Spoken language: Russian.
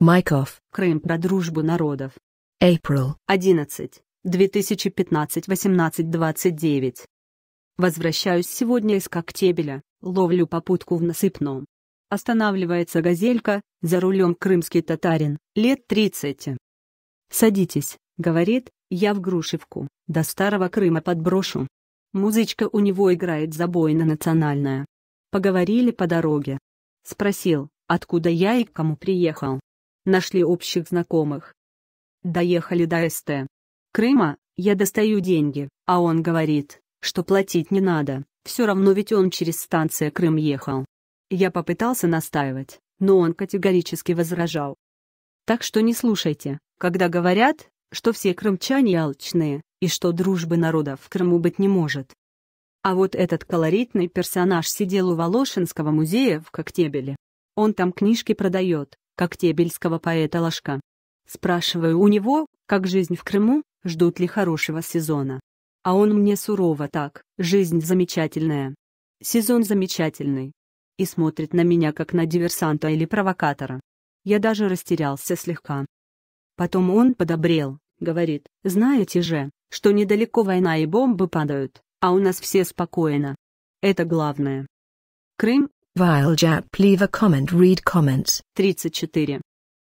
Майков. Крым про дружбу народов. April. 11. 2015-18-29. Возвращаюсь сегодня из Коктебеля, ловлю попутку в насыпном. Останавливается газелька, за рулем крымский татарин, лет 30. «Садитесь», — говорит, — «я в Грушевку, до Старого Крыма подброшу». Музычка у него играет забойно национальная. Поговорили по дороге. Спросил, откуда я и к кому приехал. Нашли общих знакомых. Доехали до СТ. Крыма, я достаю деньги, а он говорит, что платить не надо, все равно ведь он через станцию Крым ехал. Я попытался настаивать, но он категорически возражал. Так что не слушайте, когда говорят, что все крымчане алчные, и что дружбы народа в Крыму быть не может. А вот этот колоритный персонаж сидел у Волошинского музея в Коктебеле. Он там книжки продает, как тебельского поэта Ложка. Спрашиваю у него, как жизнь в Крыму, ждут ли хорошего сезона. А он мне сурово так, жизнь замечательная. Сезон замечательный. И смотрит на меня как на диверсанта или провокатора. Я даже растерялся слегка. Потом он подобрел, говорит, знаете же, что недалеко война и бомбы падают, а у нас все спокойно. Это главное. Крым jap. leave a comment read comments. 34.